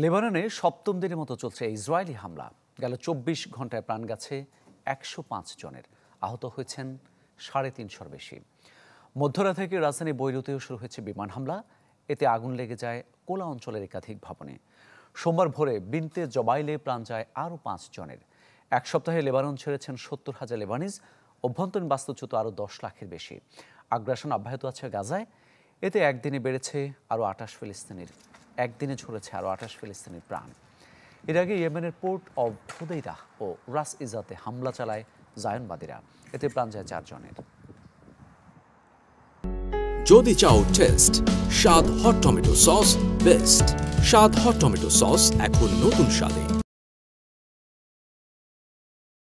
লেবাননে সপ্তম দিনের মতো চলছে ইসরায়েলি হামলা গেল চব্বিশ ঘন্টায় প্রাণ গেছে একশো পাঁচ জনের আহত হয়েছেন সাড়ে তিনশোর বেশি মধ্যরা থেকে রাজধানী বৈরুতেও শুরু হয়েছে বিমান হামলা এতে আগুন লেগে যায় কোলা অঞ্চলের একাধিক ভবনে সোমবার ভোরে বিনতে জবাইলে প্রাণ যায় আরও পাঁচ জনের এক সপ্তাহে লেবানন ছেড়েছেন সত্তর হাজার লেবানিজ অভ্যন্তরীণ বাস্তুচ্যুত আরও দশ লাখের বেশি আগ্রাসন অব্যাহত আছে গাজায় এতে একদিনে বেড়েছে আরও আটাশ ফিলিস্তিনির একদিনে ঝরেছে আরও আঠাশ ফিলিস্তিনির প্রাণ এর আগে ইয়েমেনের পোর্ট অব হুদেইরা ও রাস ইজাতে হামলা চালায় জায়নবাদীরা এতে প্রাণ যায় চারজনের যদি চাও টেস্ট স্বাদ হট টমেটো সস বেস্ট স্বাদ হট টমেটো সস এখন নতুন স্বাদে